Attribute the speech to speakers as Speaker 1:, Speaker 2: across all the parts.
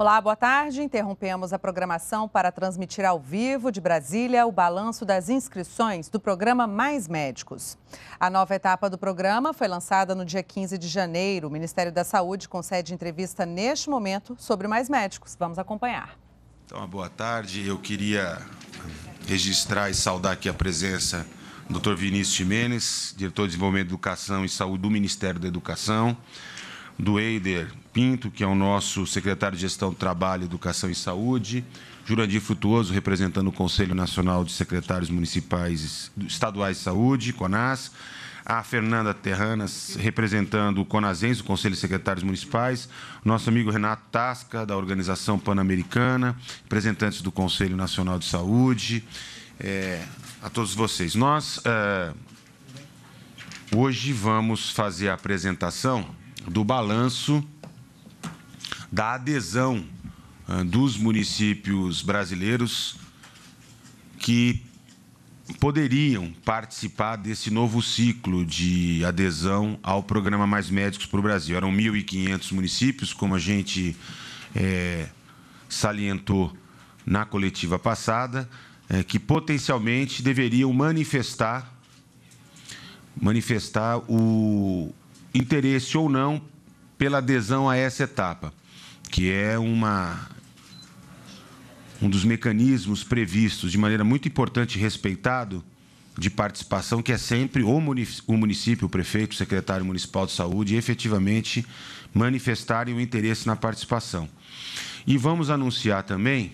Speaker 1: Olá, boa tarde. Interrompemos a programação para transmitir ao vivo de Brasília o balanço das inscrições do programa Mais Médicos. A nova etapa do programa foi lançada no dia 15 de janeiro. O Ministério da Saúde concede entrevista neste momento sobre Mais Médicos. Vamos acompanhar.
Speaker 2: Então, boa tarde. Eu queria registrar e saudar aqui a presença do Dr. Vinícius Jimenez, diretor de Desenvolvimento, Educação e Saúde do Ministério da Educação do Eider Pinto, que é o nosso secretário de Gestão do Trabalho, Educação e Saúde, Jurandir Frutuoso, representando o Conselho Nacional de Secretários Municipais Estaduais de Saúde, CONAS, a Fernanda Terranas, representando o CONASENS, o Conselho de Secretários Municipais, nosso amigo Renato Tasca, da Organização Pan-Americana, representantes do Conselho Nacional de Saúde, é, a todos vocês. Nós, é, hoje, vamos fazer a apresentação do balanço da adesão ah, dos municípios brasileiros que poderiam participar desse novo ciclo de adesão ao programa Mais Médicos para o Brasil. Eram 1.500 municípios, como a gente é, salientou na coletiva passada, é, que potencialmente deveriam manifestar manifestar o, interesse ou não pela adesão a essa etapa, que é uma um dos mecanismos previstos de maneira muito importante e respeitado de participação, que é sempre o município, o prefeito, o secretário municipal de saúde, efetivamente manifestarem o interesse na participação. E vamos anunciar também,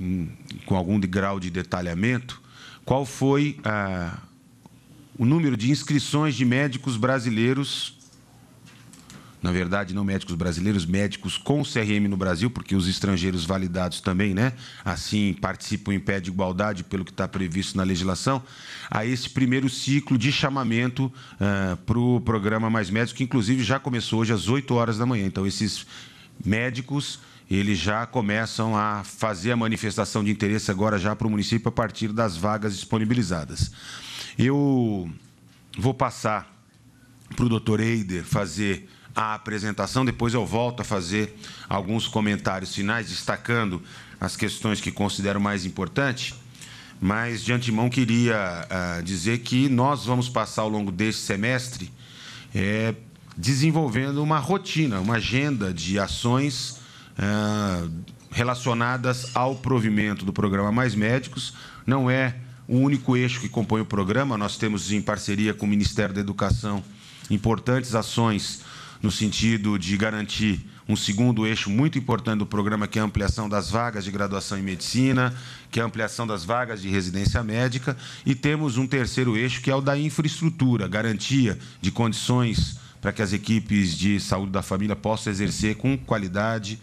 Speaker 2: hum, com algum grau de detalhamento, qual foi ah, o número de inscrições de médicos brasileiros na verdade, não médicos brasileiros, médicos com CRM no Brasil, porque os estrangeiros validados também, né? Assim, participam em pé de igualdade pelo que está previsto na legislação, a esse primeiro ciclo de chamamento uh, eh, para o programa Mais Médicos, que inclusive já começou hoje às 8 horas da manhã. Então, esses médicos eles já começam a fazer a manifestação de interesse agora já para o município a partir das vagas disponibilizadas. Eu vou passar para o doutor Eider fazer a apresentação. Depois eu volto a fazer alguns comentários finais, destacando as questões que considero mais importantes. Mas, de antemão, queria ah, dizer que nós vamos passar ao longo deste semestre é desenvolvendo uma rotina, uma agenda de ações ah, relacionadas ao provimento do programa Mais Médicos. Não é o único eixo que compõe o programa, nós temos, em parceria com o Ministério da Educação, importantes ações no sentido de garantir um segundo eixo muito importante do programa, que é a ampliação das vagas de graduação em medicina, que é a ampliação das vagas de residência médica, e temos um terceiro eixo, que é o da infraestrutura, garantia de condições para que as equipes de saúde da família possam exercer com qualidade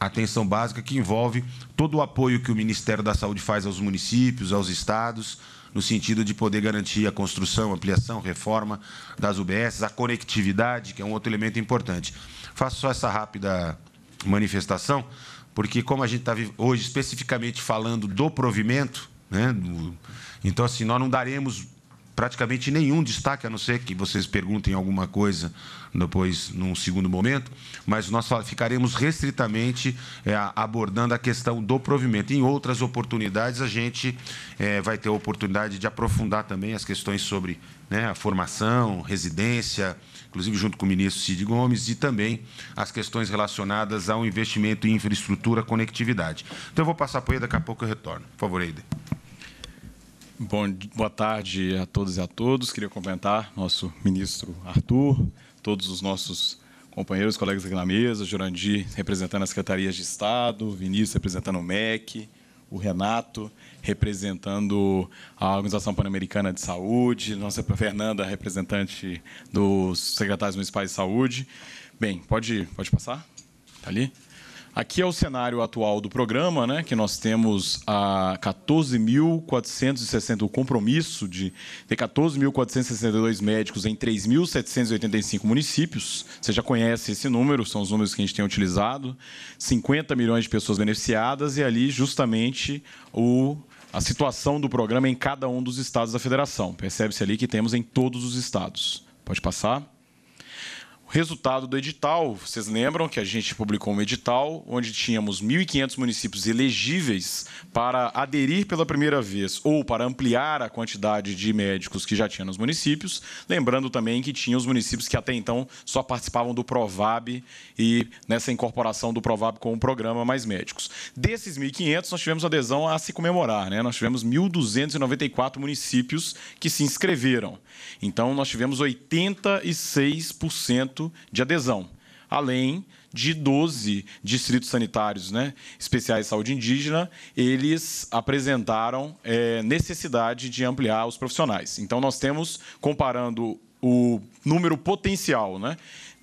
Speaker 2: a atenção básica, que envolve todo o apoio que o Ministério da Saúde faz aos municípios, aos estados, no sentido de poder garantir a construção, ampliação, reforma das UBS, a conectividade, que é um outro elemento importante. Faço só essa rápida manifestação, porque como a gente está hoje especificamente falando do provimento, né, do, então assim, nós não daremos praticamente nenhum destaque, a não ser que vocês perguntem alguma coisa depois, num segundo momento, mas nós ficaremos restritamente é, abordando a questão do provimento. Em outras oportunidades, a gente é, vai ter a oportunidade de aprofundar também as questões sobre né, a formação, residência, inclusive junto com o ministro Cid Gomes, e também as questões relacionadas ao investimento em infraestrutura, conectividade. Então, eu vou passar para o daqui a pouco eu retorno. Por favor, Eide. Bom, boa tarde a todas e a todos. Queria cumprimentar nosso
Speaker 1: ministro Arthur, todos os nossos companheiros, colegas aqui na mesa, Jurandir representando as secretarias de Estado, Vinícius representando o MEC, o Renato representando a Organização Pan-Americana de Saúde, nossa Fernanda, representante dos secretários municipais de saúde. Bem, pode, pode passar? Está ali? Aqui é o cenário atual do programa, né, que nós temos a 14.460 o compromisso de ter 14.462 médicos em 3.785 municípios. Você já conhece esse número, são os números que a gente tem utilizado. 50 milhões de pessoas beneficiadas e ali justamente o a situação do programa em cada um dos estados da federação. Percebe-se ali que temos em todos os estados. Pode passar resultado do edital, vocês lembram que a gente publicou um edital onde tínhamos 1.500 municípios elegíveis para aderir pela primeira vez ou para ampliar a quantidade de médicos que já tinha nos municípios. Lembrando também que tinha os municípios que até então só participavam do Provab e nessa incorporação do Provab com o programa Mais Médicos. Desses 1.500, nós tivemos adesão a se comemorar, né? nós tivemos 1.294 municípios que se inscreveram. Então, nós tivemos 86% de adesão, além de 12 distritos sanitários né, especiais de saúde indígena, eles apresentaram é, necessidade de ampliar os profissionais. Então, nós temos, comparando o número potencial, né?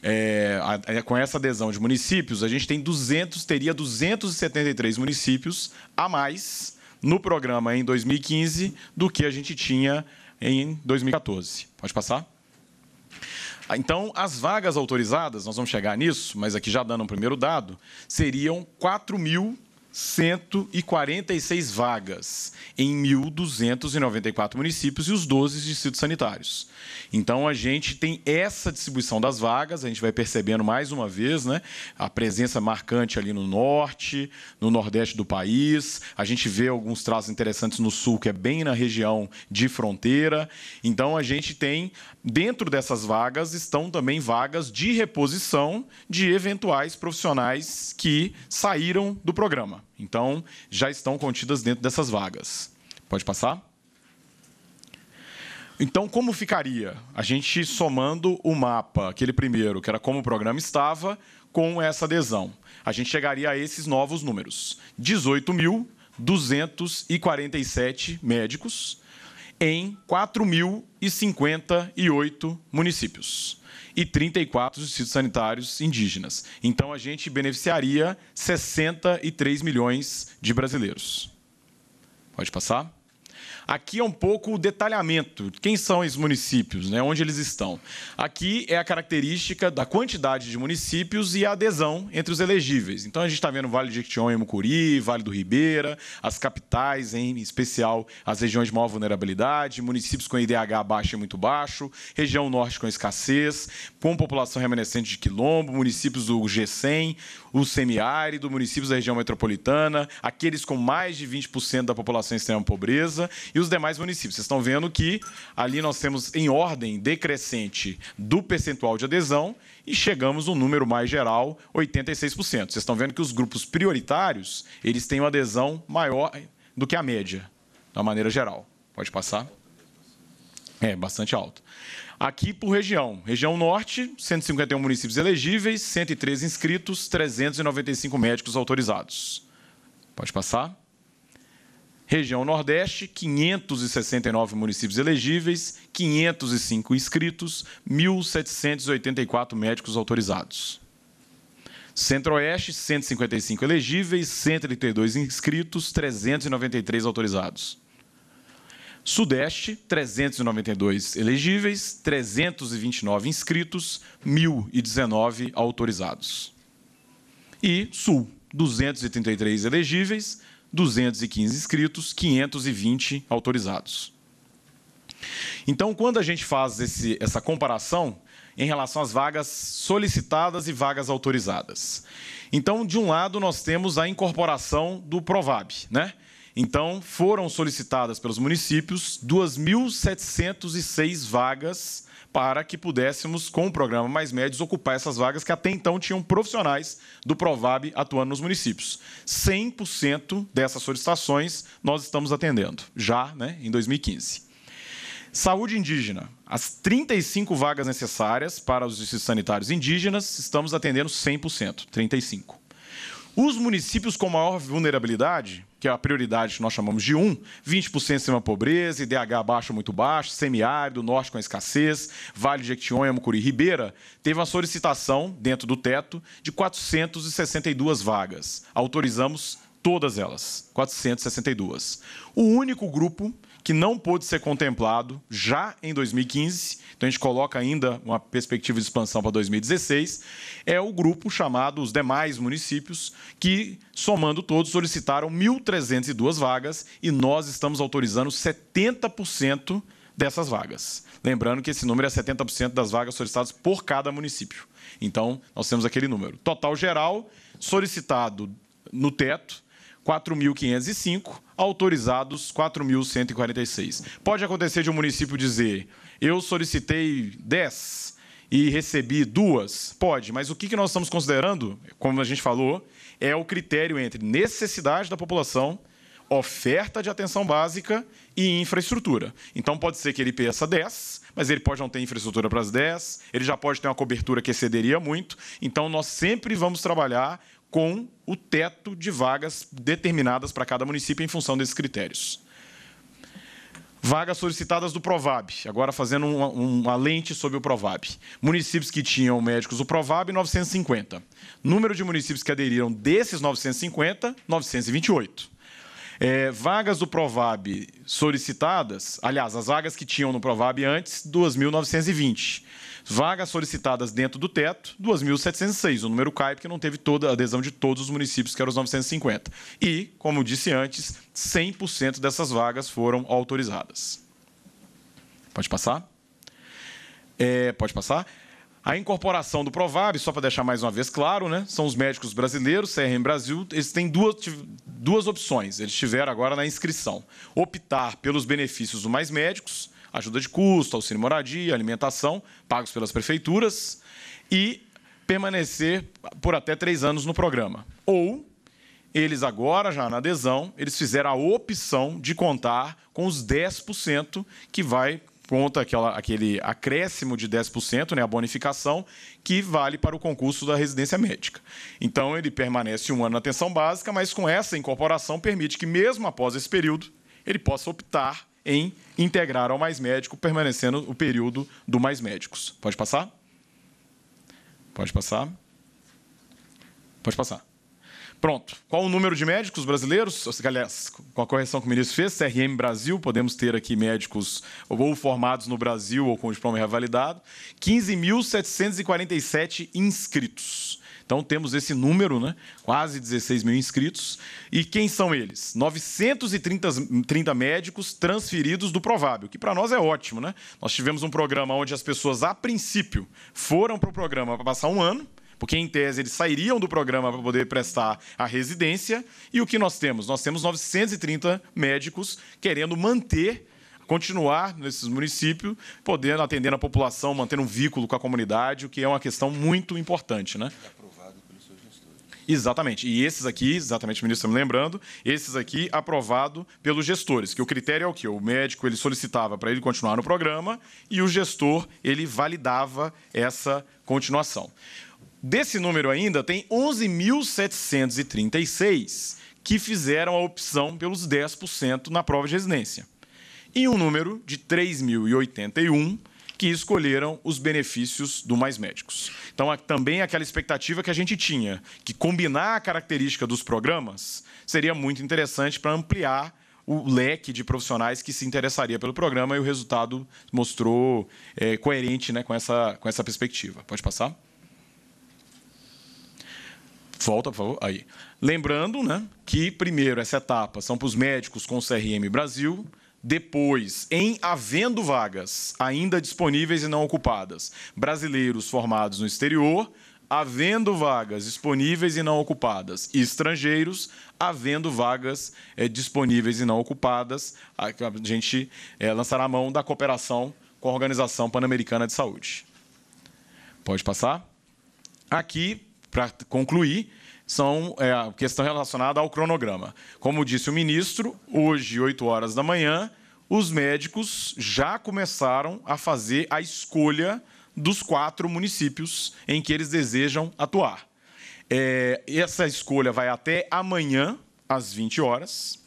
Speaker 1: É, é com essa adesão de municípios, a gente tem 200, teria 273 municípios a mais no programa em 2015 do que a gente tinha em 2014. Pode passar? Ah, então, as vagas autorizadas, nós vamos chegar nisso, mas aqui já dando um primeiro dado, seriam 4 mil 146 vagas em 1.294 municípios e os 12 distritos sanitários. Então a gente tem essa distribuição das vagas, a gente vai percebendo mais uma vez né, a presença marcante ali no norte, no nordeste do país. A gente vê alguns traços interessantes no sul, que é bem na região de fronteira. Então a gente tem, dentro dessas vagas, estão também vagas de reposição de eventuais profissionais que saíram do programa. Então, já estão contidas dentro dessas vagas. Pode passar? Então, como ficaria? A gente somando o mapa, aquele primeiro, que era como o programa estava, com essa adesão. A gente chegaria a esses novos números: 18.247 médicos, em 4.058 municípios e 34 distritos sanitários indígenas. Então, a gente beneficiaria 63 milhões de brasileiros. Pode passar? Aqui é um pouco o detalhamento. Quem são esses municípios, né? onde eles estão? Aqui é a característica da quantidade de municípios e a adesão entre os elegíveis. Então, a gente está vendo Vale de Jequitinhonha e Mucuri, Vale do Ribeira, as capitais, em especial as regiões de maior vulnerabilidade, municípios com IDH baixo e muito baixo, região norte com escassez, com população remanescente de quilombo, municípios do G100, o semiárido, municípios da região metropolitana, aqueles com mais de 20% da população em extrema pobreza e os demais municípios. Vocês estão vendo que ali nós temos em ordem decrescente do percentual de adesão e chegamos no número mais geral, 86%. Vocês estão vendo que os grupos prioritários, eles têm uma adesão maior do que a média, da maneira geral. Pode passar? É, bastante alto. Aqui por região. Região Norte, 151 municípios elegíveis, 103 inscritos, 395 médicos autorizados. Pode passar. Região Nordeste, 569 municípios elegíveis, 505 inscritos, 1.784 médicos autorizados. Centro-Oeste, 155 elegíveis, 132 inscritos, 393 autorizados. Sudeste, 392 elegíveis, 329 inscritos, 1.019 autorizados. E Sul, 233 elegíveis, 215 inscritos, 520 autorizados. Então, quando a gente faz esse, essa comparação em relação às vagas solicitadas e vagas autorizadas. Então, de um lado, nós temos a incorporação do PROVAB, né? Então, foram solicitadas pelos municípios 2.706 vagas para que pudéssemos, com o programa Mais Médios, ocupar essas vagas que até então tinham profissionais do Provab atuando nos municípios. 100% dessas solicitações nós estamos atendendo, já né, em 2015. Saúde indígena. As 35 vagas necessárias para os serviços sanitários indígenas, estamos atendendo 100%, 35. Os municípios com maior vulnerabilidade, que é a prioridade que nós chamamos de 1, 20% da pobreza, IDH baixo muito baixo, semiárido, norte com escassez, Vale de Jequitinhonha, Mucuri Ribeira, teve uma solicitação dentro do teto de 462 vagas. Autorizamos todas elas, 462. O único grupo que não pôde ser contemplado já em 2015, então a gente coloca ainda uma perspectiva de expansão para 2016, é o grupo chamado os demais municípios, que, somando todos, solicitaram 1.302 vagas e nós estamos autorizando 70% dessas vagas. Lembrando que esse número é 70% das vagas solicitadas por cada município. Então, nós temos aquele número. Total geral solicitado no teto, 4.505 autorizados 4.146. Pode acontecer de um município dizer: eu solicitei 10 e recebi duas? Pode, mas o que nós estamos considerando, como a gente falou, é o critério entre necessidade da população, oferta de atenção básica e infraestrutura. Então pode ser que ele peça 10, mas ele pode não ter infraestrutura para as 10, ele já pode ter uma cobertura que excederia muito. Então nós sempre vamos trabalhar com o teto de vagas determinadas para cada município em função desses critérios. Vagas solicitadas do Provab, agora fazendo uma, uma lente sobre o Provab. Municípios que tinham médicos do Provab, 950. Número de municípios que aderiram desses 950, 928. É, vagas do Provab solicitadas, aliás, as vagas que tinham no Provab antes, 2.920. Vagas solicitadas dentro do teto, 2.706. O número cai porque não teve toda a adesão de todos os municípios, que eram os 950. E, como disse antes, 100% dessas vagas foram autorizadas. Pode passar? É, pode passar? A incorporação do Provab, só para deixar mais uma vez claro, né? São os médicos brasileiros, CRM Brasil, eles têm duas, duas opções. Eles tiveram agora na inscrição: optar pelos benefícios do Mais Médicos ajuda de custo, auxílio moradia, alimentação, pagos pelas prefeituras, e permanecer por até três anos no programa. Ou eles agora, já na adesão, eles fizeram a opção de contar com os 10% que vai conta aquela, aquele acréscimo de 10%, né, a bonificação, que vale para o concurso da residência médica. Então, ele permanece um ano na atenção básica, mas com essa incorporação permite que, mesmo após esse período, ele possa optar em integrar ao Mais Médico, permanecendo o período do Mais Médicos. Pode passar? Pode passar. Pode passar. Pronto. Qual o número de médicos brasileiros? Aliás, com a correção que o ministro fez, CRM Brasil, podemos ter aqui médicos ou formados no Brasil ou com diploma revalidado, 15.747 inscritos. Então temos esse número, né? quase 16 mil inscritos. E quem são eles? 930 médicos transferidos do Provável, que para nós é ótimo. Né? Nós tivemos um programa onde as pessoas, a princípio, foram para o programa para passar um ano porque em tese eles sairiam do programa para poder prestar a residência. E o que nós temos? Nós temos 930 médicos querendo manter continuar nesses municípios, podendo atender a população, mantendo um vínculo com a comunidade, o que é uma questão muito importante, né? Exatamente. E esses aqui, exatamente, ministro, me lembrando, esses aqui aprovado pelos gestores, que o critério é o que o médico ele solicitava para ele continuar no programa e o gestor ele validava essa continuação. Desse número ainda tem 11.736 que fizeram a opção pelos 10% na prova de residência. E um número de 3.081 que escolheram os benefícios do Mais Médicos. Então, também aquela expectativa que a gente tinha, que combinar a característica dos programas seria muito interessante para ampliar o leque de profissionais que se interessaria pelo programa e o resultado mostrou é, coerente né, com, essa, com essa perspectiva. Pode passar? Volta, por favor. Aí. Lembrando né, que, primeiro, essa etapa são para os médicos com o CRM Brasil, depois, em havendo vagas ainda disponíveis e não ocupadas, brasileiros formados no exterior, havendo vagas disponíveis e não ocupadas, e estrangeiros havendo vagas é, disponíveis e não ocupadas, a, gente é, lançará a mão da cooperação com a Organização Pan-Americana de Saúde. Pode passar? Aqui, para concluir, são é, a questão relacionada ao cronograma. Como disse o ministro, hoje, 8 horas da manhã, os médicos já começaram a fazer a escolha dos quatro municípios em que eles desejam atuar. É, essa escolha vai até amanhã, às 20 horas.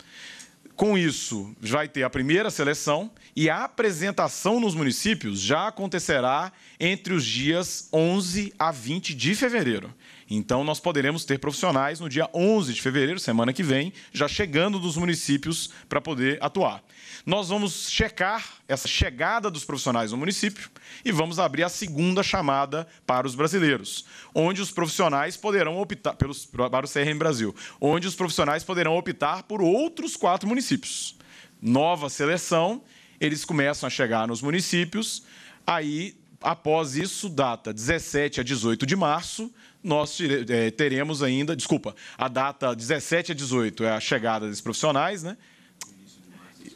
Speaker 1: Com isso, vai ter a primeira seleção e a apresentação nos municípios já acontecerá entre os dias 11 a 20 de fevereiro. Então, nós poderemos ter profissionais no dia 11 de fevereiro, semana que vem, já chegando dos municípios para poder atuar nós vamos checar essa chegada dos profissionais no município e vamos abrir a segunda chamada para os brasileiros, onde os profissionais poderão optar pelos, para o CRM Brasil, onde os profissionais poderão optar por outros quatro municípios. Nova seleção, eles começam a chegar nos municípios, aí após isso, data 17 a 18 de março, nós eh, teremos ainda, desculpa, a data 17 a 18 é a chegada dos profissionais, né?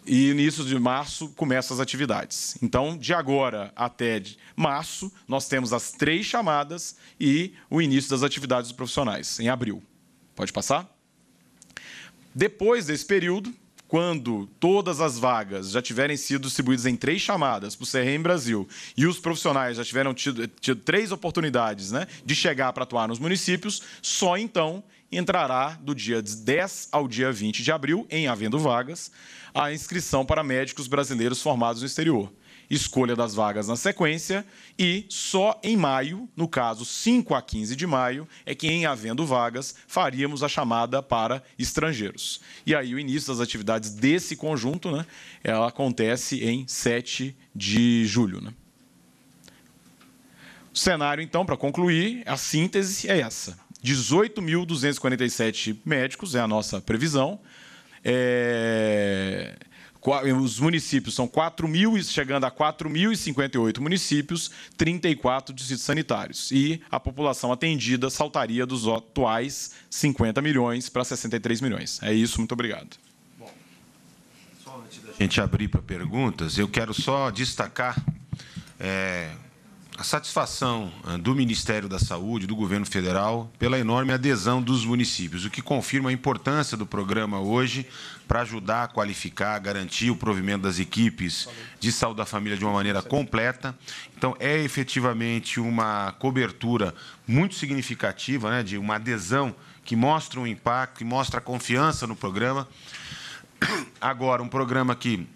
Speaker 1: e início de março começam as atividades. Então, de agora até março, nós temos as três chamadas e o início das atividades dos profissionais, em abril. Pode passar? Depois desse período, quando todas as vagas já tiverem sido distribuídas em três chamadas para o CRM Brasil e os profissionais já tiveram tido, tido três oportunidades né, de chegar para atuar nos municípios, só então entrará do dia 10 ao dia 20 de abril, em havendo vagas, a inscrição para médicos brasileiros formados no exterior. Escolha das vagas na sequência e só em maio, no caso 5 a 15 de maio, é que, em havendo vagas, faríamos a chamada para estrangeiros. E aí o início das atividades desse conjunto né, ela acontece em 7 de julho. Né? O cenário, então, para concluir, a síntese é essa. 18.247 médicos, é a nossa previsão. É... Os municípios são 4 mil, chegando a 4.058 municípios, 34 distritos sanitários. E a população atendida saltaria dos atuais 50
Speaker 2: milhões para 63
Speaker 1: milhões. É isso, muito obrigado. Bom,
Speaker 2: só antes da gente abrir para perguntas, eu quero só destacar é, a satisfação eh, do Ministério da Saúde, do governo federal, pela enorme adesão dos municípios, o que confirma a importância do programa hoje para ajudar a qualificar, garantir o provimento das equipes de saúde da família de uma maneira completa. Então, é efetivamente uma cobertura muito significativa, né, de uma adesão que mostra um impacto, que mostra a confiança no programa. Agora, um programa que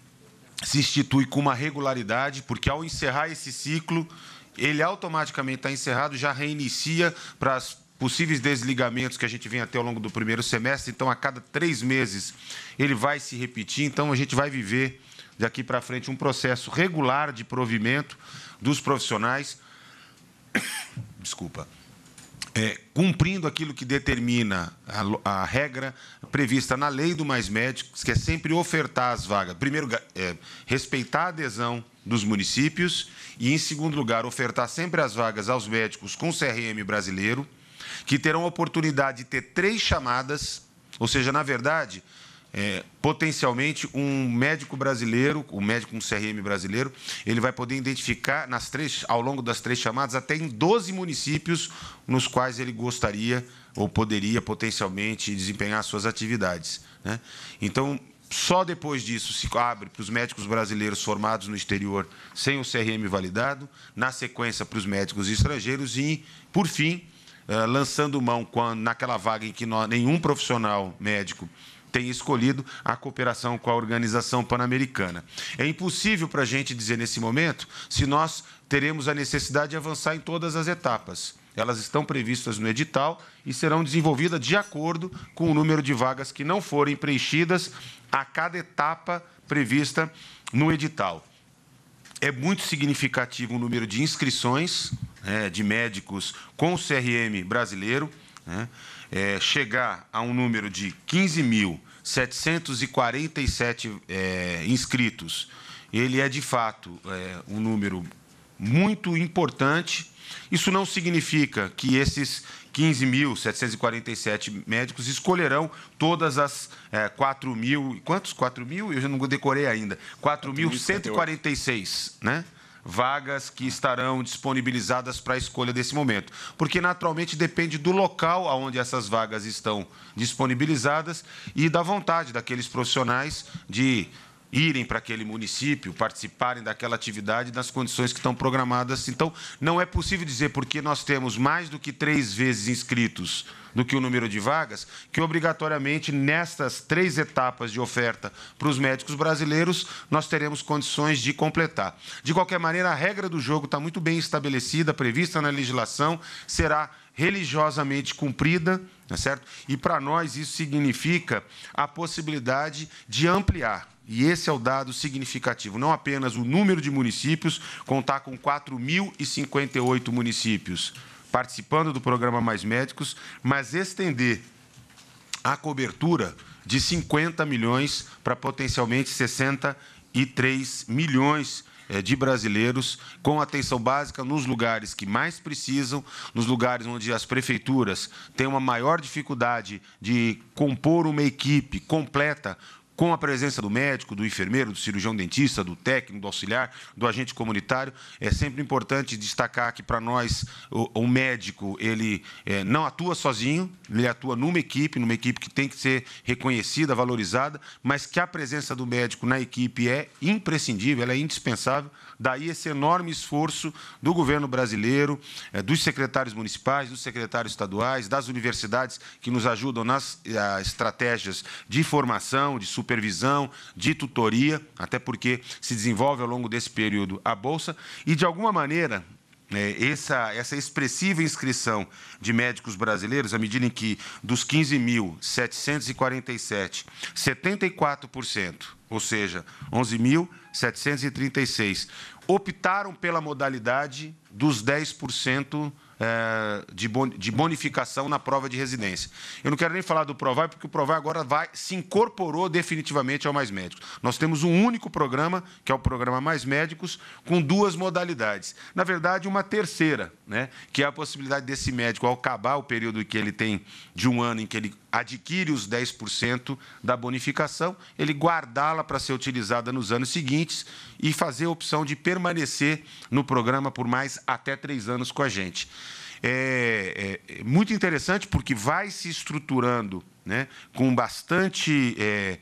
Speaker 2: se institui com uma regularidade, porque ao encerrar esse ciclo, ele automaticamente está encerrado, já reinicia para as possíveis desligamentos que a gente vem até ao longo do primeiro semestre. Então, a cada três meses ele vai se repetir. Então, a gente vai viver daqui para frente um processo regular de provimento dos profissionais. Desculpa é, cumprindo aquilo que determina a, a, regra prevista na lei do Mais Médicos, que é sempre ofertar as vagas. Primeiro, é, respeitar a adesão dos municípios e, em segundo lugar, ofertar sempre as vagas aos médicos com CRM brasileiro, que terão a oportunidade de ter três chamadas, ou seja, na verdade, é, potencialmente um médico brasileiro, um médico com CRM brasileiro, ele vai poder identificar nas três, ao longo das três chamadas até em 12 municípios nos quais ele gostaria ou poderia potencialmente desempenhar suas atividades. Né? Então, só depois disso se abre para os médicos brasileiros formados no exterior sem o CRM validado, na sequência para os médicos estrangeiros e, por fim, eh, lançando mão quando, naquela vaga em que nenhum profissional médico tem escolhido a cooperação com a Organização Pan-Americana. É impossível para a gente dizer nesse momento se nós teremos a necessidade de avançar em todas as etapas. Elas estão previstas no edital e serão desenvolvidas de acordo com o número de vagas que não forem preenchidas a cada etapa prevista no edital. É muito significativo o número de inscrições né, de médicos com o CRM brasileiro. Né? é, chegar a um número de 15.747 é, inscritos, ele é de fato é, um número muito importante. Isso não significa que esses 15.747 médicos escolherão todas as é, 4 mil. Quantos? 4 mil? Eu já não decorei ainda. 4.146, né? vagas que estarão disponibilizadas para a escolha desse momento, porque naturalmente depende do local onde essas vagas estão disponibilizadas e da vontade daqueles profissionais de irem para aquele município, participarem daquela atividade nas condições que estão programadas. Então, não é possível dizer porque nós temos mais do que três vezes inscritos do que o número de vagas, que obrigatoriamente nestas três etapas de oferta para os médicos brasileiros nós teremos condições de completar. De qualquer maneira, a regra do jogo está muito bem estabelecida, prevista na legislação, será religiosamente cumprida, é certo? E para nós isso significa a possibilidade de ampliar. E esse é o dado significativo, não apenas o número de municípios, contar com 4.058 municípios participando do programa Mais Médicos, mas estender a cobertura de 50 milhões para potencialmente 63 milhões eh, de brasileiros com atenção básica nos lugares que mais precisam, nos lugares onde as prefeituras têm uma maior dificuldade de compor uma equipe completa com a presença do médico, do enfermeiro, do cirurgião dentista, do técnico, do auxiliar, do agente comunitário. É sempre importante destacar que, para nós, o, o, médico ele é, não atua sozinho, ele atua numa equipe, numa equipe que tem que ser reconhecida, valorizada, mas que a presença do médico na equipe é imprescindível, ela é indispensável. Daí esse enorme esforço do governo brasileiro, é, dos secretários municipais, dos secretários estaduais, das universidades que nos ajudam nas eh, estratégias de formação, de suporte supervisão, de tutoria, até porque se desenvolve ao longo desse período a Bolsa, e de alguma maneira. Né, essa, essa expressiva inscrição de médicos brasileiros, à medida em que dos 15.747, 74%, ou seja, 11.736, optaram pela modalidade dos 10% é, de bonificação na prova de residência. Eu não quero nem falar do Provai, porque o Provai agora vai, se incorporou definitivamente ao Mais Médicos. Nós temos um único programa, que é o programa Mais Médicos, com duas modalidades. Na verdade, uma terceira, né, que é a possibilidade desse médico, ao acabar o período que ele tem de um ano em que ele adquire os 10% da bonificação, ele guardá-la para ser utilizada nos anos seguintes e fazer a opção de permanecer no programa por mais até três anos com a gente. É, é, é muito interessante porque vai se estruturando né, com bastante é,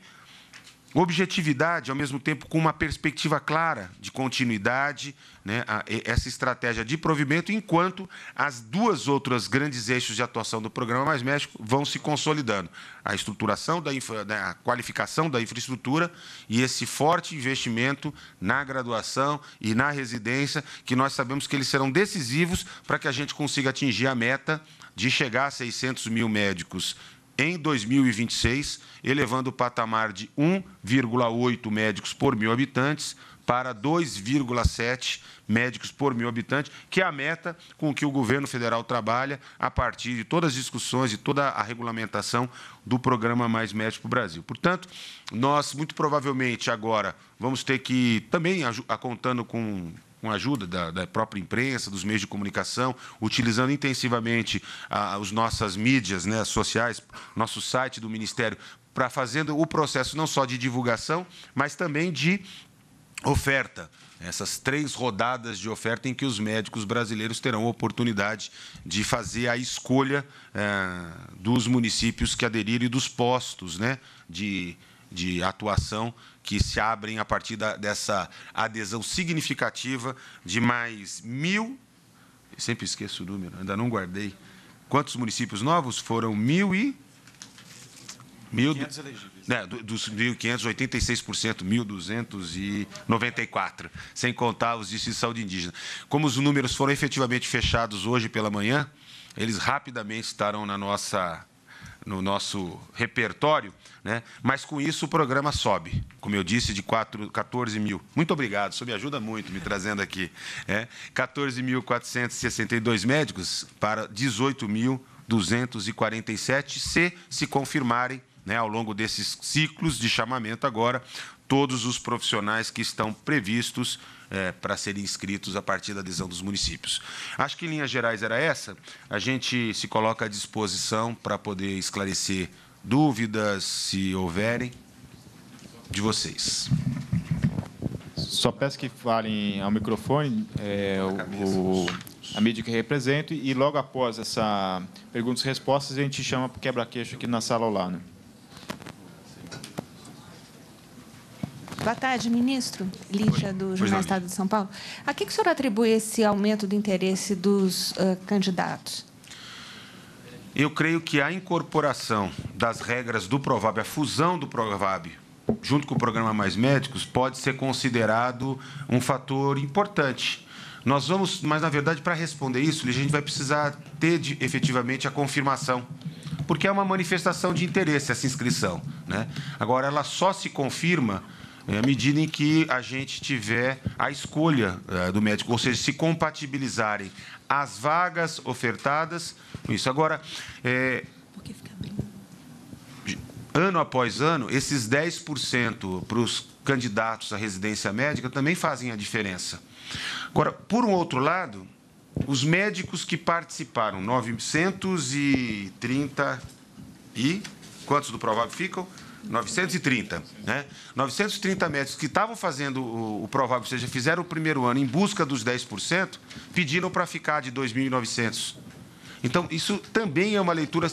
Speaker 2: objetividade, ao mesmo tempo com uma perspectiva clara de continuidade, né, a, essa estratégia de provimento, enquanto as duas outras grandes eixos de atuação do programa Mais México vão se consolidando. A estruturação, da infra, né, a qualificação da infraestrutura e esse forte investimento na graduação e na residência, que nós sabemos que eles serão decisivos para que a gente consiga atingir a meta de chegar a 600 mil médicos em 2026, elevando o patamar de 1,8 médicos por mil habitantes para 2,7 médicos por mil habitantes, que é a meta com que o governo federal trabalha a partir de todas as discussões e toda a regulamentação do programa Mais Médicos para o Brasil. Portanto, nós muito provavelmente agora vamos ter que também contando com com a ajuda da, da, própria imprensa, dos meios de comunicação, utilizando intensivamente ah, as nossas mídias né, sociais, nosso site do Ministério, para fazendo o processo não só de divulgação, mas também de oferta. Essas três rodadas de oferta em que os médicos brasileiros terão a oportunidade de fazer a escolha eh, dos municípios que aderirem e dos postos né, de de atuação que se abrem a partir da, dessa adesão significativa de mais mil. Sempre esqueço o número, ainda não guardei. Quantos municípios novos? Foram mil e. Mil, né, dos 1.586%, 1.294, sem contar os de saúde indígena. Como os números foram efetivamente fechados hoje pela manhã, eles rapidamente estarão na nossa no nosso repertório, né? mas com isso o programa sobe, como eu disse, de 4, 14 mil. Muito obrigado, isso me ajuda muito me trazendo aqui. É, né? 14.462 médicos para 18.247, se se confirmarem né, ao longo desses ciclos de chamamento agora, todos os profissionais que estão previstos é, para serem inscritos a partir da adesão dos municípios. Acho que em linhas gerais era essa. A gente se coloca à disposição para poder esclarecer dúvidas, se houverem, de vocês. Só peço que falem ao microfone é, o, a
Speaker 1: mídia que represento e logo após essa perguntas e respostas a gente chama para quebra-queixo aqui na sala ao lado. Né? Boa tarde, ministro. Lídia, do Jornal Estado de São Paulo. A que, que o senhor atribui esse aumento do interesse
Speaker 2: dos uh, candidatos? Eu creio que a incorporação das regras do Provab, a fusão do Provab, junto com o programa Mais Médicos, pode ser considerado um fator importante. Nós vamos, mas na verdade, para responder isso, a gente vai precisar ter de, efetivamente a confirmação, porque é uma manifestação de interesse essa inscrição. Né? Agora, ela só se confirma é, à medida em que a gente tiver a escolha é, do médico, ou seja, se compatibilizarem as vagas ofertadas com isso. Agora, é, ano após ano, esses 10% para os candidatos à residência médica também fazem a diferença. Agora, por um outro lado, os médicos que participaram, 930 e quantos do provável ficam? 930, né? 930 médicos que estavam fazendo o, o provável, ou seja, fizeram o primeiro ano em busca dos 10%, pediram para ficar de 2.900. Então, isso também é uma leitura...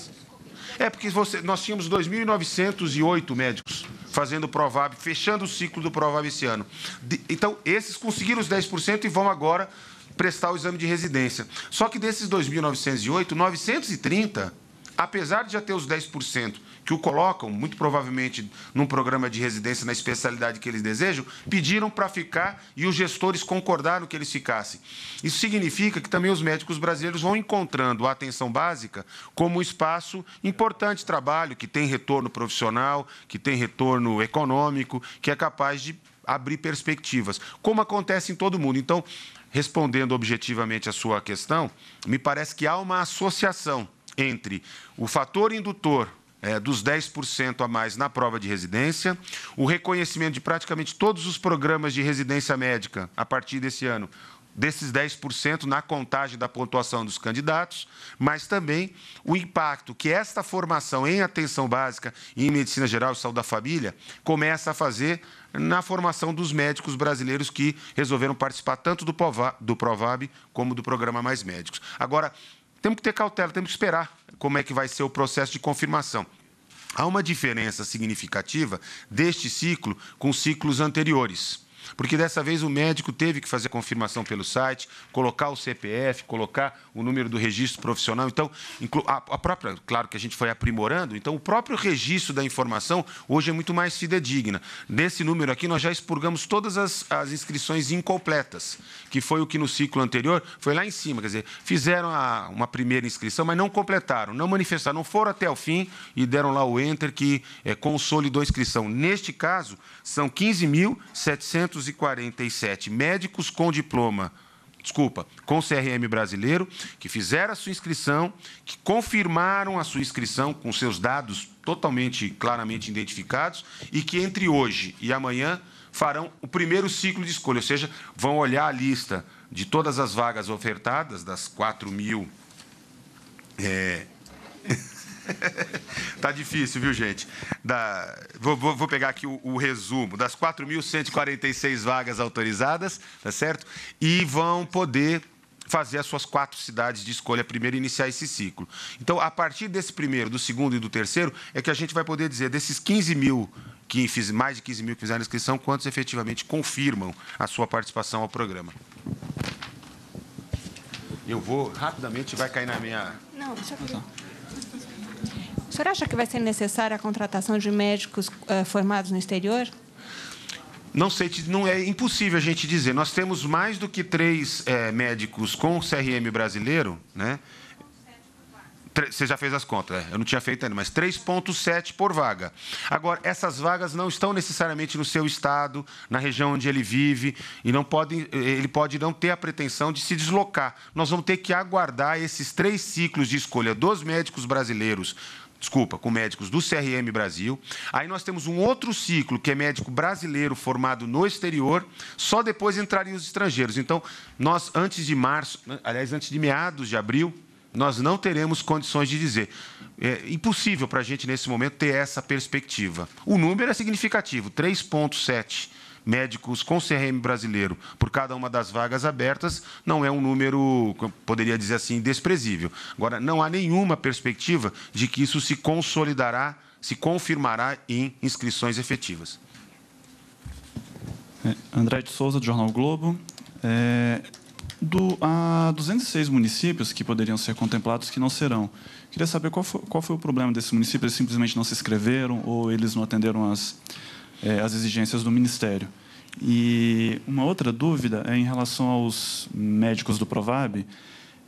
Speaker 2: É porque você, nós tínhamos 2.908 médicos fazendo o provável, fechando o ciclo do provável esse ano. De, então, esses conseguiram os 10% e vão agora prestar o exame de residência. Só que desses 2.908, 930 apesar de já ter os 10% que o colocam, muito provavelmente num programa de residência na especialidade que eles desejam, pediram para ficar e os gestores concordaram que eles ficassem. Isso significa que também os médicos brasileiros vão encontrando a atenção básica como um espaço importante de trabalho, que tem retorno profissional, que tem retorno econômico, que é capaz de abrir perspectivas, como acontece em todo mundo. Então, respondendo objetivamente a sua questão, me parece que há uma associação entre o fator indutor é, dos 10% a mais na prova de residência, o reconhecimento de praticamente todos os programas de residência médica a partir desse ano, desses 10% na contagem da pontuação dos candidatos, mas também o impacto que esta formação em atenção básica e em medicina geral e saúde da família começa a fazer na formação dos médicos brasileiros que resolveram participar tanto do, POVA, do Provab como do programa Mais Médicos. Agora, temos que ter cautela, temos que esperar como é que vai ser o processo de confirmação. Há uma diferença significativa deste ciclo com ciclos anteriores. Porque dessa vez o médico teve que fazer a confirmação pelo site, colocar o CPF, colocar o número do registro profissional. Então, a própria, claro que a gente foi aprimorando, então o próprio registro da informação hoje é muito mais fidedigna. Desse número aqui, nós já expurgamos todas as, as inscrições incompletas, que foi o que no ciclo anterior foi lá em cima. Quer dizer, fizeram a, uma primeira inscrição, mas não completaram, não manifestaram, não foram até o fim e deram lá o enter que é, consolidou a inscrição. Neste caso, são 15.700 247 médicos com diploma, desculpa, com CRM brasileiro, que fizeram a sua inscrição, que confirmaram a sua inscrição com seus dados totalmente claramente identificados e que entre hoje e amanhã farão o primeiro ciclo de escolha, ou seja, vão olhar a lista de todas as vagas ofertadas, das 4 mil. É... tá difícil, viu, gente? Da... Vou, vou, vou, pegar aqui o, o resumo. Das 4.146 vagas autorizadas, tá certo? E vão poder fazer as suas quatro cidades de escolha primeiro e iniciar esse ciclo. Então, a partir desse primeiro, do segundo e do terceiro, é que a gente vai poder dizer desses 15 mil que fiz, mais de 15 mil que fizeram inscrição, quantos efetivamente confirmam a sua participação ao programa. Eu vou rapidamente, vai cair na minha.
Speaker 1: Não, deixa eu ver. O senhor acha que vai ser necessária a contratação de médicos uh, formados no exterior?
Speaker 2: Não sei, não é impossível a gente dizer. Nós temos mais do que três é, médicos com CRM brasileiro, né? Você já fez as contas, né? eu não tinha feito ainda, mas 3,7 por vaga. Agora, essas vagas não estão necessariamente no seu estado, na região onde ele vive, e não podem, eh, ele pode não ter a pretensão de se deslocar. Nós vamos ter que aguardar esses três ciclos de escolha dos médicos brasileiros desculpa, com médicos do CRM Brasil. Aí nós temos um outro ciclo, que é médico brasileiro formado no exterior, só depois entrariam os estrangeiros. Então, nós, antes de março, aliás, antes de meados de abril, nós não teremos condições de dizer. É impossível para a gente, nesse momento, ter essa perspectiva. O número é significativo, 3,7 médicos com CRM brasileiro por cada uma das vagas abertas não é um número, poderia dizer assim, desprezível. Agora, não há nenhuma perspectiva de que isso se consolidará, se confirmará em inscrições efetivas. É,
Speaker 1: André de Souza, do Jornal Globo. É, do, há 206 municípios que poderiam ser contemplados que não serão. Queria saber qual foi, qual foi o problema desses municípios. Eles simplesmente não se inscreveram ou eles não atenderam as, é, as exigências do Ministério. E uma outra dúvida é em relação aos médicos do Provab,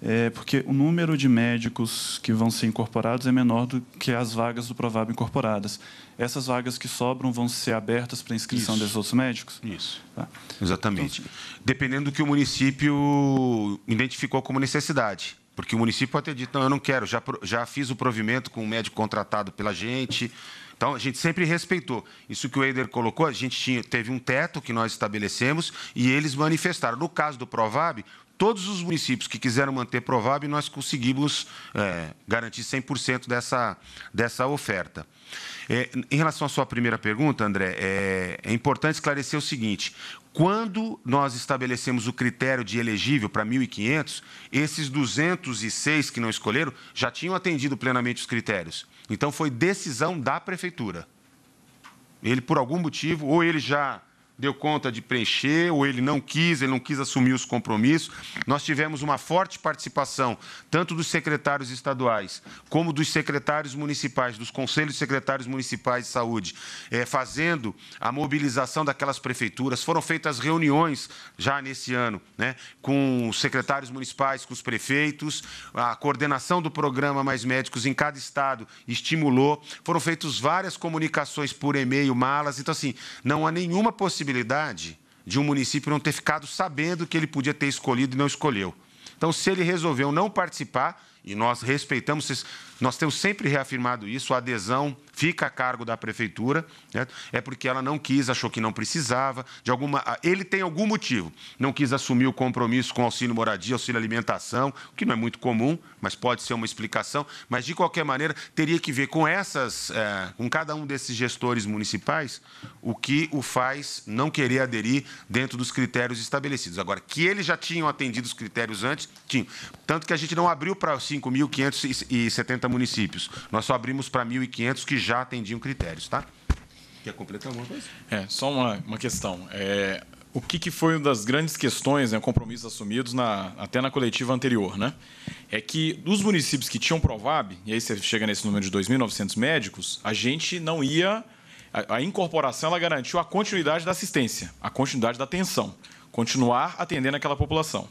Speaker 1: é porque o número de médicos que vão ser incorporados é menor do que as vagas do Provab incorporadas. Essas vagas que sobram vão ser abertas para inscrição Isso. desses outros médicos? Isso.
Speaker 2: Tá. Exatamente. Então, assim, Dependendo do que o município identificou como necessidade. Porque o município pode ter dito, não, eu não quero, já, já fiz o provimento com o um médico contratado pela gente. Então, a gente sempre respeitou. Isso que o Eider colocou, a gente tinha, teve um teto que nós estabelecemos e eles manifestaram. No caso do Provab, todos os municípios que quiseram manter Provab, nós conseguimos é, garantir 100% dessa, dessa oferta. É, em relação à sua primeira pergunta, André, é, é importante esclarecer o seguinte: quando nós estabelecemos o critério de elegível para 1.500, esses 206 que não escolheram já tinham atendido plenamente os critérios. Então, foi decisão da prefeitura. Ele, por algum motivo, ou ele já deu conta de preencher, ou ele não quis, ele não quis assumir os compromissos. Nós tivemos uma forte participação, tanto dos secretários estaduais, como dos secretários municipais, dos conselhos secretários municipais de saúde, é, fazendo a mobilização daquelas prefeituras. Foram feitas reuniões já nesse ano, né, com os secretários municipais, com os prefeitos, a coordenação do programa Mais Médicos em cada estado estimulou. Foram feitas várias comunicações por e-mail, malas. Então, assim, não há nenhuma possibilidade possibilidade de um município não ter ficado sabendo que ele podia ter escolhido e não escolheu. Então, se ele resolveu não participar, e nós respeitamos, nós temos sempre reafirmado isso, a adesão fica a cargo da prefeitura, né? é porque ela não quis, achou que não precisava, de alguma, ah, ele tem algum motivo, não quis assumir o compromisso com auxílio moradia, auxílio alimentação, o que não é muito comum, mas pode ser uma explicação, mas de qualquer maneira teria que ver com essas, é, com cada um desses gestores municipais, o que o faz não querer aderir dentro dos critérios estabelecidos. Agora, que eles já tinham atendido os critérios antes, tinham, tanto que a gente não abriu para o assim, 5.570 municípios. Nós só abrimos para 1.500 que já atendiam critérios, tá? Quer completar alguma coisa?
Speaker 1: É, só uma, uma questão. É, o que, que, foi uma das grandes questões, né, compromissos assumidos na, até na coletiva anterior, né? É que dos municípios que tinham Provab, e aí você chega nesse número de 2.900 médicos, a gente não ia... A, incorporação ela garantiu a continuidade da assistência, a continuidade da atenção, continuar atendendo aquela população.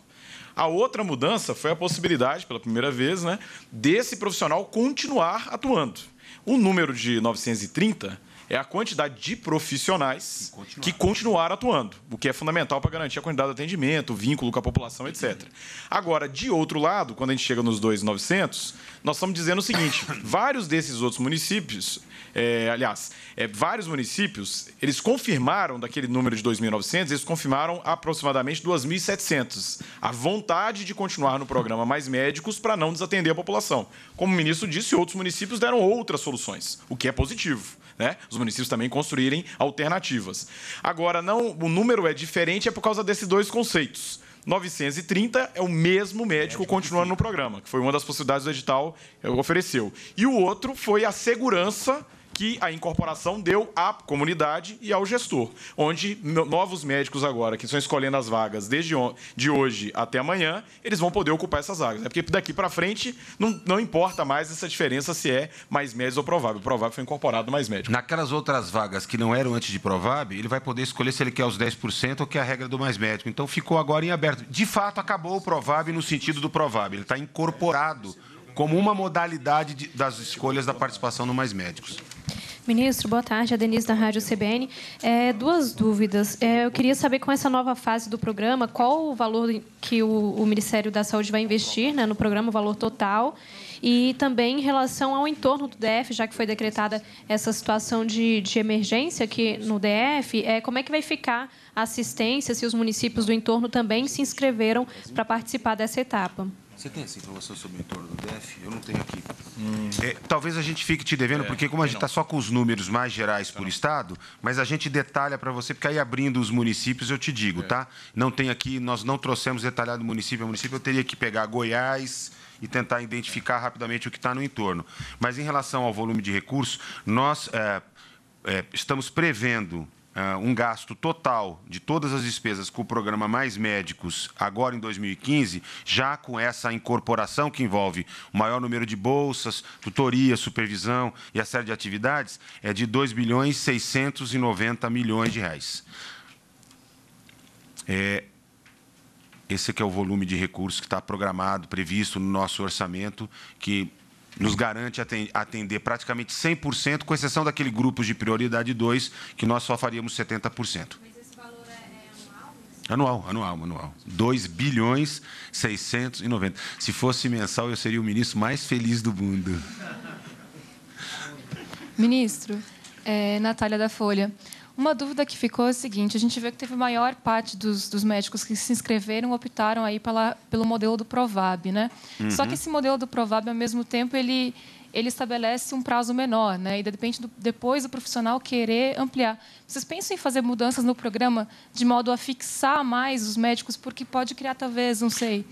Speaker 1: A outra mudança foi a possibilidade, pela primeira vez, né, desse profissional continuar atuando. O número de 930 é a quantidade de profissionais que continuaram atuando, o que é fundamental para garantir a quantidade de atendimento, vínculo com a população, etc. Agora, de outro lado, quando a gente chega nos 2,900, nós estamos dizendo o seguinte: vários desses outros municípios, é, aliás, é, vários municípios, eles confirmaram daquele número de 2.900, eles confirmaram aproximadamente 2.700. A vontade de continuar no programa Mais Médicos para não desatender a população. Como o ministro disse, outros municípios deram outras soluções, o que é positivo né? Os municípios também construírem alternativas. Agora, não, o número é diferente é por causa desses dois conceitos. 930 é o mesmo médico, continuando no programa, que foi uma das possibilidades do edital que ofereceu. E o outro foi a segurança que a incorporação deu à comunidade e ao gestor, onde novos médicos agora, que estão escolhendo as vagas desde de hoje até amanhã, eles vão poder ocupar essas vagas. É porque daqui para frente não, não importa mais essa diferença se é mais médicos ou provável. O provável foi
Speaker 2: incorporado mais médico. Naquelas outras vagas que não eram antes de provável, ele vai poder escolher se ele quer os 10% ou quer a regra do mais médico. Então ficou agora em aberto. De fato, acabou o provável no sentido do provável. Ele está incorporado como uma modalidade de, das escolhas da participação no Mais Médicos.
Speaker 1: Ministro, boa tarde. A Denise da Rádio CBN. É, duas dúvidas. É, eu queria saber, com essa nova fase do programa, qual o valor que o, o Ministério da Saúde vai investir né, no programa, o valor total, e também em relação ao entorno do DF, já que foi decretada essa situação de, de emergência aqui no DF, é, como é que vai ficar a assistência, se os municípios do entorno também se inscreveram para participar dessa etapa?
Speaker 2: Você tem essa assim, informação sobre o entorno do DEF? Eu não tenho aqui. Hum. É, talvez a gente fique te devendo, é, porque como a gente está só com os números mais gerais por não. Tá. estado, mas a gente detalha para você, porque aí abrindo os municípios eu te digo, é. tá? Não tem aqui, nós não trouxemos detalhado município a município, eu teria que pegar Goiás e tentar identificar rapidamente o que está no entorno. Mas em relação ao volume de recursos, nós é, é, estamos prevendo ah, um gasto total de todas as despesas com o programa Mais Médicos, agora em 2015, já com essa incorporação que envolve o maior número de bolsas, tutoria, supervisão e a série de atividades, é de 2 bilhões 690 milhões de reais. É, esse é o volume de recursos que está programado, previsto no nosso orçamento, que nos garante atender praticamente 100%, com exceção daquele grupo de prioridade 2, que nós só faríamos 70%. Mas esse valor é, é, anual? Anual, anual, anual. 2 bilhões 690. Se fosse mensal, eu seria o ministro mais feliz do mundo.
Speaker 1: Ministro, é, Natália da Folha. Uma dúvida que ficou é a seguinte: a gente vê que teve maior parte dos, dos médicos que se inscreveram optaram aí pela, pelo modelo do Provab, né? Uhum. Só que uhum. esse modelo do Provab, ao mesmo tempo, ele ele estabelece um prazo menor, né? E depende do, depois do profissional querer ampliar. Vocês pensam em fazer mudanças no programa de modo a fixar mais os médicos, porque pode criar talvez, não sei,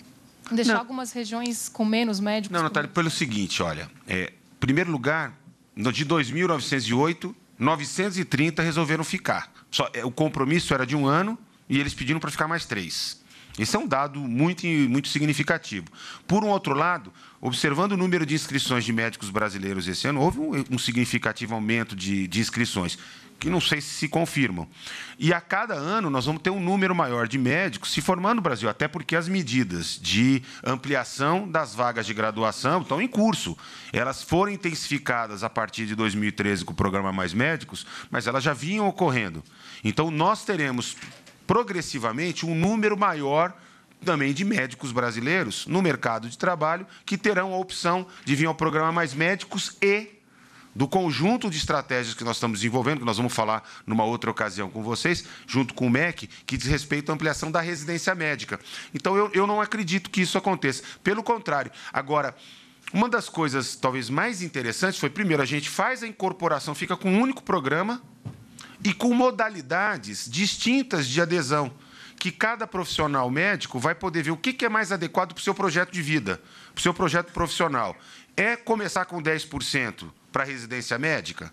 Speaker 1: deixar não. algumas regiões com menos médicos? Não, Natália,
Speaker 2: pelo seguinte, olha, é, primeiro lugar, de 2.908 930 resolveram ficar. Só, é, o compromisso era de um ano e eles pediram para ficar mais três. Esse é um dado muito, muito significativo. Por um outro lado, observando o número de inscrições de médicos brasileiros esse ano, houve um, um significativo aumento de, de inscrições que não sei se se confirmam. E a cada ano nós vamos ter um número maior de médicos se formando no Brasil, até porque as medidas de ampliação das vagas de graduação estão em curso. Elas foram intensificadas a partir de 2013 com o programa Mais Médicos, mas elas já vinham ocorrendo. Então nós teremos progressivamente um número maior também de médicos brasileiros no mercado de trabalho que terão a opção de vir ao programa Mais Médicos e do conjunto de estratégias que nós estamos desenvolvendo, que nós vamos falar numa outra ocasião com vocês, junto com o MEC, que diz respeito à ampliação da residência médica. Então, eu, eu não acredito que isso aconteça. Pelo contrário. Agora, uma das coisas talvez mais interessantes foi, primeiro, a gente faz a incorporação, fica com um único programa e com modalidades distintas de adesão que cada profissional médico vai poder ver o que é mais adequado para o seu projeto de vida, para o seu projeto profissional. É começar com 10% para residência médica?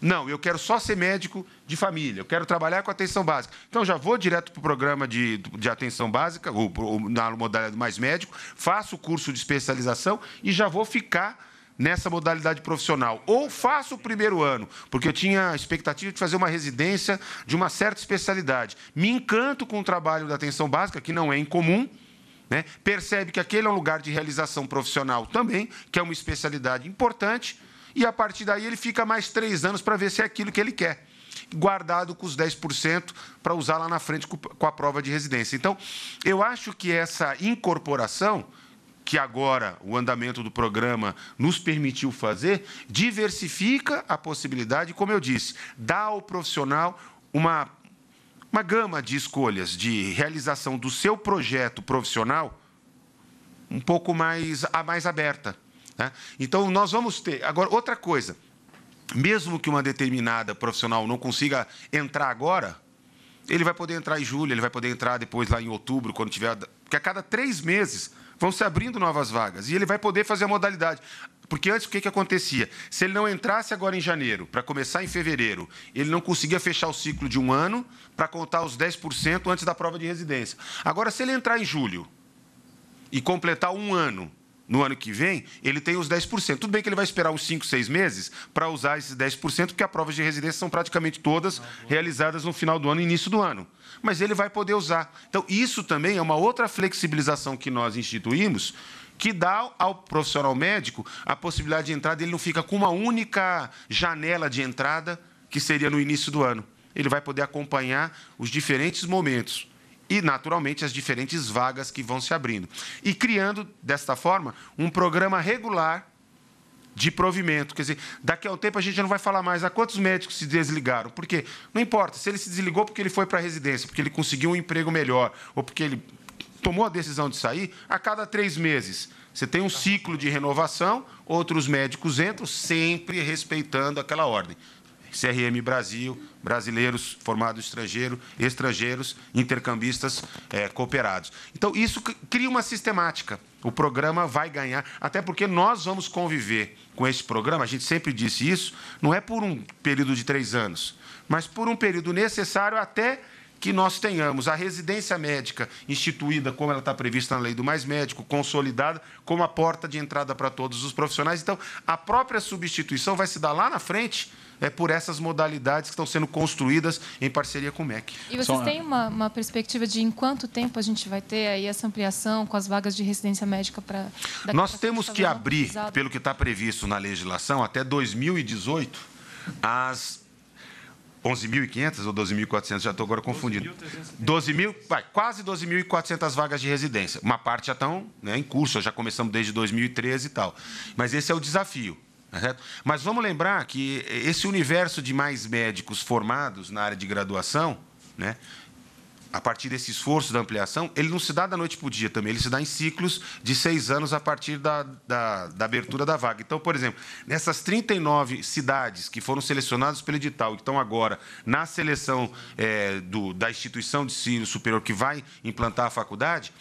Speaker 2: Não, eu quero só ser médico de família, eu quero trabalhar com atenção básica. Então, já vou direto para o programa de, de atenção básica, ou, ou na modalidade mais médico, faço o curso de especialização e já vou ficar nessa modalidade profissional. Ou faço o primeiro ano, porque eu tinha a expectativa de fazer uma residência de uma certa especialidade. Me encanto com o trabalho da atenção básica, que não é incomum, né? Percebe que aquele é um lugar de realização profissional também, que é uma especialidade importante, e a partir daí ele fica mais três anos para ver se é aquilo que ele quer guardado com os 10% para usar lá na frente com a prova de residência. Então, eu acho que essa incorporação, que agora o andamento do programa nos permitiu fazer, diversifica a possibilidade, como eu disse, dá ao profissional uma uma gama de escolhas de realização do seu projeto profissional um pouco mais, mais aberta. Né? Então, nós vamos ter. Agora, outra coisa: mesmo que uma determinada profissional não consiga entrar agora, ele vai poder entrar em julho, ele vai poder entrar depois lá em outubro, quando tiver. Porque a cada três meses vão se abrindo novas vagas e ele vai poder fazer a modalidade. Porque antes, o que, que acontecia? Se ele não entrasse agora em janeiro, para começar em fevereiro, ele não conseguia fechar o ciclo de um ano para contar os 10% antes da prova de residência. Agora, se ele entrar em julho e completar um ano no ano que vem, ele tem os 10%. Tudo bem que ele vai esperar uns 5, 6 meses para usar esses 10%, porque as provas de residência são praticamente todas realizadas no final do ano e início do ano. Mas ele vai poder usar. Então, isso também é uma outra flexibilização que nós instituímos que dá ao profissional médico a possibilidade de entrada, ele não fica com uma única janela de entrada, que seria no início do ano. Ele vai poder acompanhar os diferentes momentos e, naturalmente, as diferentes vagas que vão se abrindo. E criando, desta forma, um programa regular de provimento. Quer dizer, daqui a um tempo a gente não vai falar mais a quantos médicos se desligaram. Porque não importa se ele se desligou porque ele foi para a residência, porque ele conseguiu um emprego melhor, ou porque ele tomou a decisão de sair, a cada três meses você tem um ciclo de renovação, outros médicos entram, sempre respeitando aquela ordem. CRM Brasil, brasileiros formados estrangeiro, estrangeiros, intercambistas é, cooperados. Então, isso cria uma sistemática. O programa vai ganhar, até porque nós vamos conviver com esse programa, a gente sempre disse isso, não é por um período de três anos, mas por um período necessário até que nós tenhamos a residência médica instituída como ela está prevista na lei do mais médico, consolidada como a porta de entrada para todos os profissionais. Então, a própria substituição vai se dar lá na frente é por essas modalidades que estão sendo construídas em parceria com o MEC. E vocês Só... têm
Speaker 1: uma, uma, perspectiva de em quanto tempo a gente vai ter aí essa ampliação com as vagas de residência médica para... Nós temos que abrir,
Speaker 2: pelo que está previsto na legislação, até 2018, as 11.500 ou 12.400, já estou agora confundindo. 12 mil, vai, quase 12.400 vagas de residência. Uma parte já estão né, em curso, já começamos desde 2013 e tal. Mas esse é o desafio. Tá certo? Mas vamos lembrar que esse universo de mais médicos formados na área de graduação, né, a partir desse esforço da ampliação, ele não se dá da noite para o dia também, ele se dá em ciclos de seis anos a partir da, da, da, abertura da vaga. Então, por exemplo, nessas 39 cidades que foram selecionadas pelo edital e que estão agora na seleção é, do, da instituição de ensino superior que vai implantar a faculdade,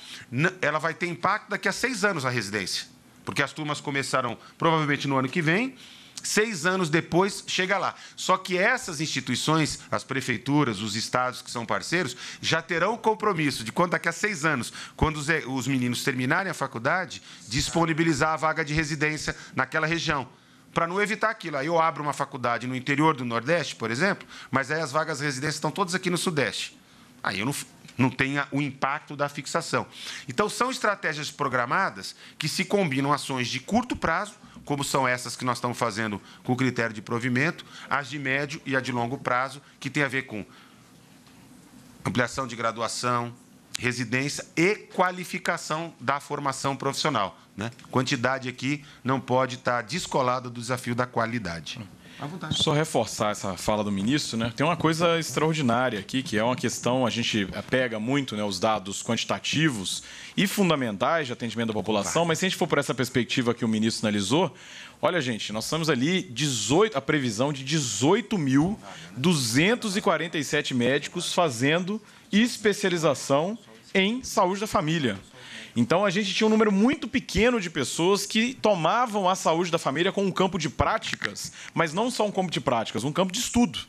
Speaker 2: ela vai ter impacto daqui a seis anos a residência, porque as turmas começaram provavelmente no ano que vem Seis anos depois, chega lá. Só que essas instituições, as prefeituras, os estados que são parceiros, já terão o compromisso de, quando daqui a seis anos, quando os, meninos terminarem a faculdade, disponibilizar a vaga de residência naquela região para não evitar aquilo. Aí eu abro uma faculdade no interior do Nordeste, por exemplo, mas aí as vagas residências estão todas aqui no Sudeste. Aí eu não, não tenho o impacto da fixação. Então, são estratégias programadas que se combinam ações de curto prazo como são essas que nós estamos fazendo com o critério de provimento, as de médio e a de longo prazo, que tem a ver com ampliação de graduação, residência e qualificação da formação profissional. Né? Quantidade aqui não pode estar descolada do desafio da qualidade.
Speaker 1: Só reforçar essa fala do ministro, né? Tem uma coisa extraordinária aqui, que é uma questão, a gente pega muito né, os dados quantitativos e fundamentais de atendimento da população, mas se a gente for por essa perspectiva que o ministro analisou, olha, gente, nós estamos ali 18, a previsão de 18.247 médicos fazendo especialização em saúde da família. Então a gente tinha um número muito pequeno de pessoas que tomavam a saúde da família como um campo de práticas, mas não só um campo de práticas, um campo de estudo.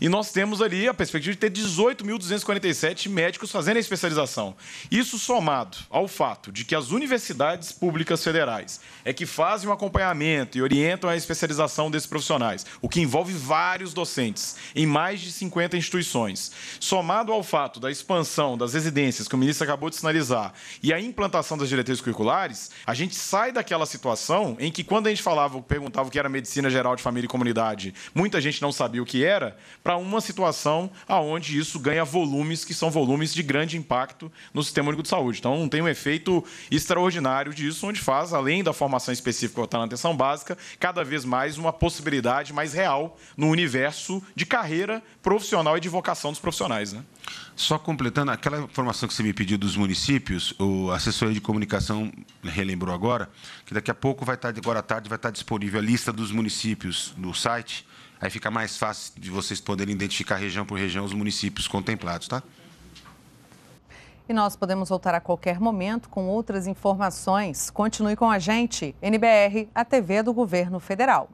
Speaker 1: E nós temos ali a perspectiva de ter 18.247 médicos fazendo a especialização. Isso somado ao fato de que as universidades públicas federais é que fazem o um acompanhamento e orientam a especialização desses profissionais, o que envolve vários docentes em mais de 50 instituições. Somado ao fato da expansão das residências que o ministro acabou de sinalizar e a implantação das diretrizes curriculares, a gente sai daquela situação em que quando a gente falava, perguntava o que era medicina geral de família e comunidade, muita gente não sabia o que era para uma situação aonde isso ganha volumes que são volumes de grande impacto no sistema único de saúde. Então, tem um efeito extraordinário disso, onde faz, além da formação específica que está na atenção básica, cada vez mais uma possibilidade mais real no universo de carreira profissional e de vocação dos profissionais. Né?
Speaker 2: Só completando, aquela informação que você me pediu dos municípios, o assessor de comunicação relembrou agora, que daqui a pouco vai estar, agora à tarde, vai estar disponível a lista dos municípios no site Aí fica mais fácil de vocês poderem identificar região por região os municípios contemplados, tá?
Speaker 1: E nós podemos voltar a qualquer momento com outras informações. Continue com a gente, NBR, a TV do Governo Federal.